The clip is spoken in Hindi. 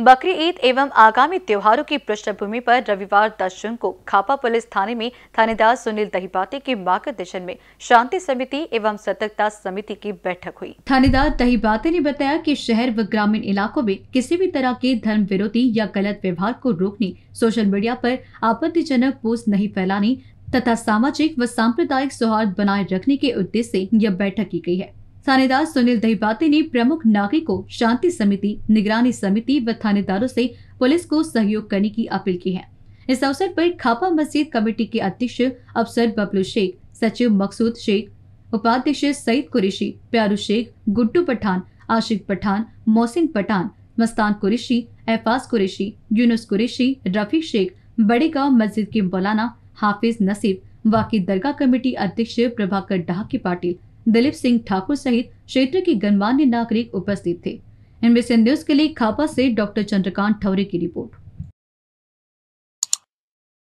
बकरी ईद एवं आगामी त्योहारों की पृष्ठभूमि पर रविवार दस जून को खापा पुलिस थाने में थानेदार सुनील दहीपाते के मार्गदर्शन में शांति समिति एवं सतर्कता समिति की बैठक हुई थानेदार दहीपाते ने बताया कि शहर व ग्रामीण इलाकों में किसी भी तरह के धर्म विरोधी या गलत व्यवहार को रोकने सोशल मीडिया पर आपत्तिजनक पोस्ट नहीं फैलाने तथा सामाजिक व सांप्रदायिक सौहार्द बनाए रखने के उद्देश्य यह बैठक की गयी है थानेदार सुनील दहीबाते ने प्रमुख को शांति समिति निगरानी समिति व थानेदारों से पुलिस को सहयोग करने की अपील की है इस अवसर पर खापा मस्जिद कमेटी के अध्यक्ष अफसर बबलू शेख सचिव मकसूद शेख उपाध्यक्ष सईद कुरेशी प्यारू शेख गुड्डू पठान आशिक पठान मोहसिन पठान मस्तान कुरेशी एफाज कुरेशी यूनुस कुरेशी रफीक शेख गांव मस्जिद के मौलाना हाफिज नसीब वाकी दरगाह कमेटी अध्यक्ष प्रभाकर डाह पाटिल दिलीप सिंह ठाकुर सहित क्षेत्र के गणमान्य नागरिक उपस्थित थे इनमें से न्यूज के लिए खापा से डॉक्टर चंद्रकांत ठवरे की रिपोर्ट